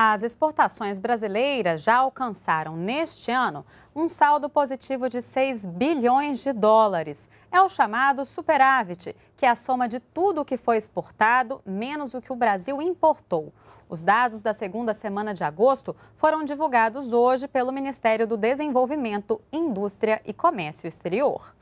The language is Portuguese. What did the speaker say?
As exportações brasileiras já alcançaram neste ano um saldo positivo de 6 bilhões de dólares. É o chamado superávit, que é a soma de tudo o que foi exportado menos o que o Brasil importou. Os dados da segunda semana de agosto foram divulgados hoje pelo Ministério do Desenvolvimento, Indústria e Comércio Exterior.